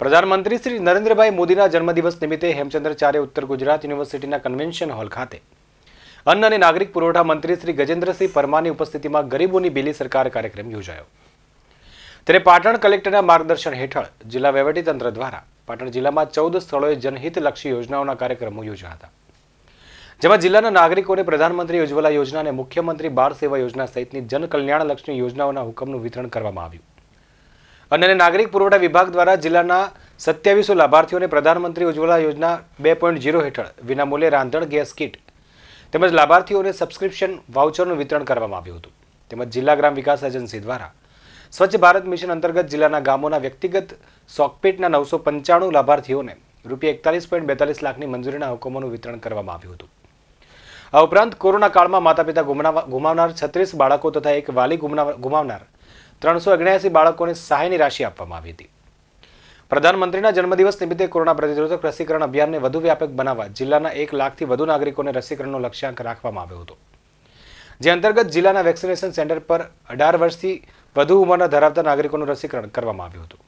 પ્રધાનમંત્રી શ્રી નરેન્દ્રભાઈ મોદીના જન્મદિવસ નિમિત્તે હેમચંદ્રાચાર્ય ઉત્તર ગુજરાત યુનિવર્સિટીના કન્વેન્શન હોલ ખાતે અન્ન અને નાગરિક પુરવઠા મંત્રી શ્રી ગજેન્દ્રસિંહ પરમારની ઉપસ્થિતિમાં ગરીબોની બિલી સરકાર કાર્યક્રમ યોજાયો ત્યારે પાટણ કલેક્ટરના માર્ગદર્શન હેઠળ જિલ્લા વહીવટીતંત્ર દ્વારા પાટણ જિલ્લામાં ચૌદ સ્થળોએ જનહિતલક્ષી યોજનાઓના કાર્યક્રમો યોજ્યા હતા જેમાં જિલ્લાના નાગરિકોને પ્રધાનમંત્રી ઉજ્જવલા યોજના અને મુખ્યમંત્રી બાળ સેવા યોજના સહિતની જનકલ્યાણલક્ષી યોજનાઓના હુકમનું વિતરણ કરવામાં આવ્યું અને નાગરિક પુરવઠા વિભાગ દ્વારા જિલ્લાના સત્યાવીસો લાભાર્થીઓને પ્રધાનમંત્રી ઉજ્જવલા યોજના બે પોઈન્ટ ઝીરો હેઠળ વિનામૂલ્યે રાંધણ ગેસ કિટ તેમજ લાભાર્થીઓને સબસ્ક્રિપ્શન વાઉચરનું વિતરણ કરવામાં આવ્યું હતું તેમજ જિલ્લા ગ્રામ વિકાસ એજન્સી દ્વારા સ્વચ્છ ભારત મિશન અંતર્ગત જિલ્લાના ગામોના વ્યક્તિગત સોકપીટના નવસો પંચાણું લાભાર્થીઓને રૂપિયા એકતાલીસ પોઈન્ટ બેતાલીસ લાખની મંજૂરીના હુકમોનું વિતરણ કરવામાં આવ્યું હતું આ ઉપરાંત કોરોના કાળમાં માતા પિતા ગુમાવનાર છત્રીસ બાળકો તથા એક વાલી ગુમાવનાર ત્રણસો અગ્યાસી બાળકોને સહાયની રાશિ આપવામાં આવી હતી પ્રધાનમંત્રીના જન્મદિવસ નિમિત્તે કોરોના પ્રતિરોધક રસીકરણ અભિયાનને વધુ વ્યાપક બનાવવા જિલ્લાના એક લાખથી વધુ નાગરિકોને રસીકરણનો લક્ષ્યાંક રાખવામાં આવ્યો હતો જે અંતર્ગત જિલ્લાના વેક્સિનેશન સેન્ટર પર અઢાર વર્ષથી વધુ ઉંમરના ધરાવતા નાગરિકોનું રસીકરણ કરવામાં આવ્યું હતું